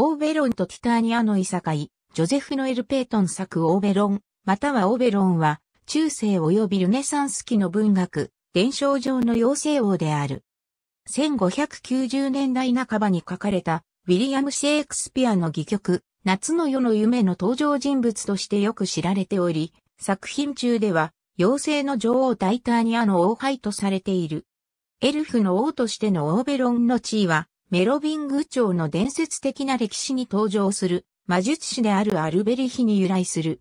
オーベロンとティターニアのいさかい、ジョゼフ・ノエル・ペートン作オーベロン、またはオーベロンは、中世及びルネサンス期の文学、伝承上の妖精王である。1590年代半ばに書かれた、ウィリアム・シェイクスピアの戯曲、夏の夜の夢の登場人物としてよく知られており、作品中では、妖精の女王タイターニアの王牌とされている。エルフの王としてのオーベロンの地位は、メロビング朝の伝説的な歴史に登場する魔術師であるアルベリヒに由来する。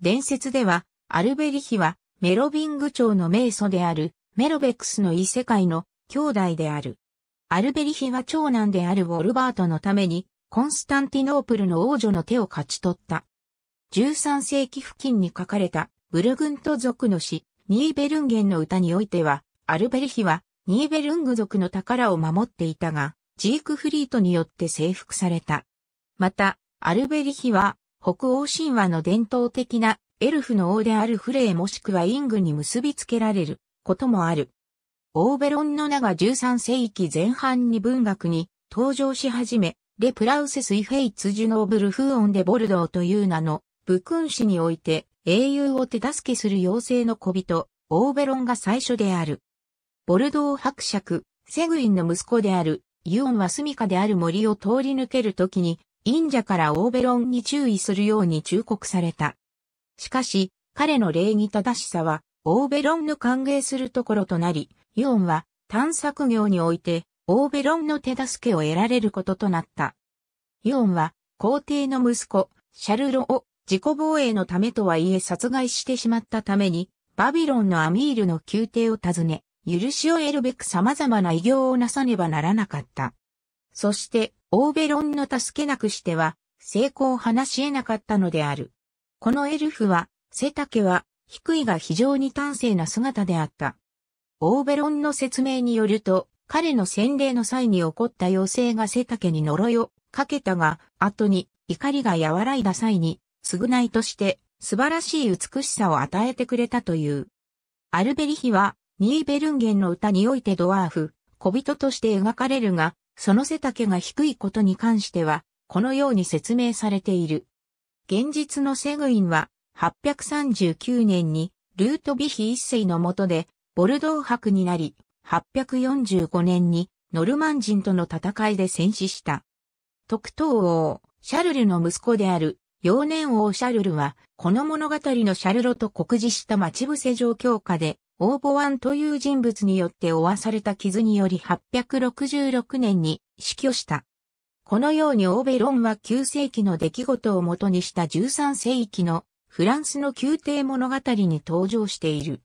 伝説では、アルベリヒはメロビング朝の名祖であるメロベックスの異世界の兄弟である。アルベリヒは長男であるウォルバートのためにコンスタンティノープルの王女の手を勝ち取った。13世紀付近に書かれたブルグント族の詩、ニーベルンゲンの歌においては、アルベリヒはニーベルング族の宝を守っていたが、ジークフリートによって征服された。また、アルベリヒは、北欧神話の伝統的なエルフの王であるフレーもしくはイングに結びつけられることもある。オーベロンの名が13世紀前半に文学に登場し始め、レプラウセス・イフェイツ・ジュノーブル・フーオン・でボルドーという名の武勲史において英雄を手助けする妖精の小人、オーベロンが最初である。ボルドー伯爵、セグインの息子であるイオンは住処である森を通り抜けるときに、忍者からオーベロンに注意するように忠告された。しかし、彼の礼儀正しさは、オーベロンの歓迎するところとなり、イオンは探索業において、オーベロンの手助けを得られることとなった。イオンは、皇帝の息子、シャルロを自己防衛のためとはいえ殺害してしまったために、バビロンのアミールの宮廷を訪ね、許しを得るべく様々な偉業をなさねばならなかった。そして、オーベロンの助けなくしては、成功を話し得なかったのである。このエルフは、背丈は、低いが非常に端正な姿であった。オーベロンの説明によると、彼の洗礼の際に起こった妖精が背丈に呪いをかけたが、後に怒りが和らいだ際に、償いとして素晴らしい美しさを与えてくれたという。アルベリヒはニーベルンゲンの歌においてドワーフ、小人として描かれるが、その背丈が低いことに関しては、このように説明されている。現実のセグインは、839年に、ルートビヒ一世の下で、ボルドー博になり、845年に、ノルマン人との戦いで戦死した。特等王、シャルルの息子である、幼年王シャルルは、この物語のシャルロと酷似した待ち伏せ状況下で、オーボワンという人物によって負わされた傷により866年に死去した。このようにオーベロンは9世紀の出来事をもとにした13世紀のフランスの宮廷物語に登場している。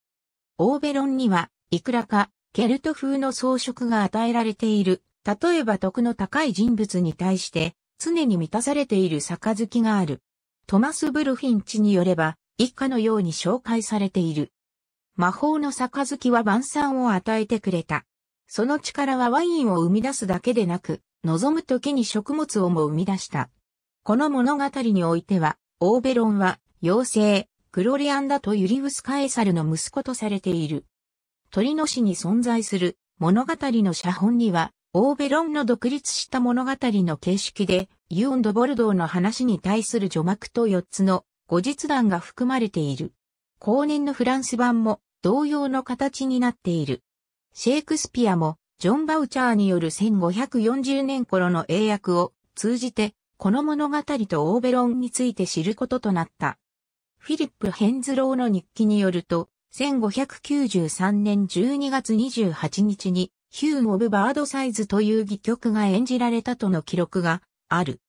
オーベロンには、いくらか、ケルト風の装飾が与えられている、例えば徳の高い人物に対して、常に満たされている杯がある。トマス・ブルフィンチによれば、以下のように紹介されている。魔法の杯は晩餐を与えてくれた。その力はワインを生み出すだけでなく、望む時に食物をも生み出した。この物語においては、オーベロンは、妖精、クロリアンダとユリウス・カエサルの息子とされている。鳥の死に存在する物語の写本には、オーベロンの独立した物語の形式で、ユオン・ド・ボルドーの話に対する序幕と4つの後日談が含まれている。後年のフランス版も同様の形になっている。シェイクスピアも、ジョン・バウチャーによる1540年頃の英訳を通じて、この物語とオーベロンについて知ることとなった。フィリップ・ヘンズローの日記によると、1593年12月28日に、ヒュー・オブ・バードサイズという戯曲が演じられたとの記録がある。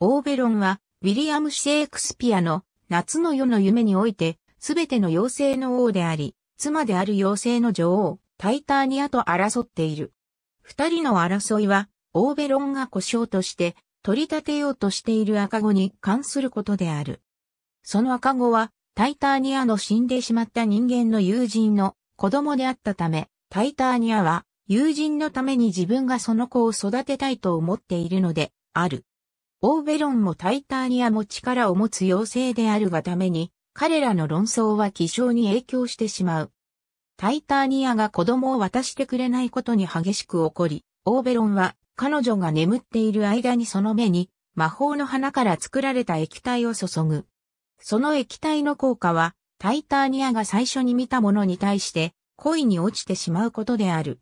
オーベロンは、ウィリアム・シェイクスピアの夏の夜の夢において、すべての妖精の王であり、妻である妖精の女王、タイターニアと争っている。二人の争いは、オーベロンが故障として取り立てようとしている赤子に関することである。その赤子は、タイターニアの死んでしまった人間の友人の子供であったため、タイターニアは友人のために自分がその子を育てたいと思っているので、ある。オーベロンもタイターニアも力を持つ妖精であるがために、彼らの論争は気象に影響してしまう。タイターニアが子供を渡してくれないことに激しく怒り、オーベロンは彼女が眠っている間にその目に魔法の花から作られた液体を注ぐ。その液体の効果はタイターニアが最初に見たものに対して恋に落ちてしまうことである。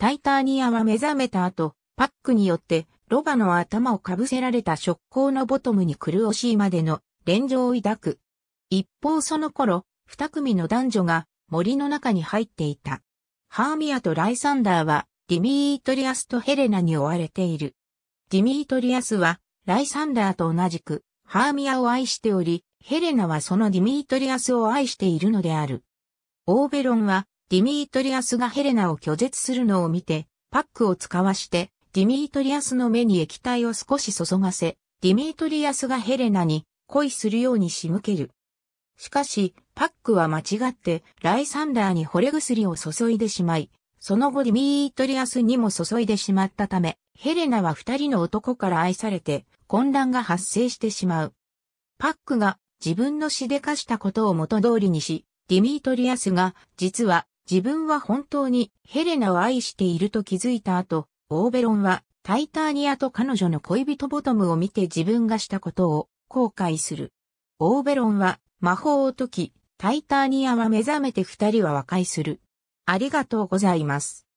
タイターニアは目覚めた後、パックによってロバの頭をかぶせられた触行のボトムに苦しいまでの連情を抱く。一方その頃、二組の男女が森の中に入っていた。ハーミアとライサンダーはディミートリアスとヘレナに追われている。ディミートリアスはライサンダーと同じくハーミアを愛しており、ヘレナはそのディミートリアスを愛しているのである。オーベロンはディミートリアスがヘレナを拒絶するのを見て、パックを使わして、ディミートリアスの目に液体を少し注がせ、ディミートリアスがヘレナに恋するように仕向ける。しかし、パックは間違ってライサンダーに惚れ薬を注いでしまい、その後ディミートリアスにも注いでしまったため、ヘレナは二人の男から愛されて混乱が発生してしまう。パックが自分のしでかしたことを元通りにし、ディミートリアスが実は自分は本当にヘレナを愛していると気づいた後、オーベロンはタイターニアと彼女の恋人ボトムを見て自分がしたことを後悔する。オーベロンは魔法を解き、タイターニアは目覚めて二人は和解する。ありがとうございます。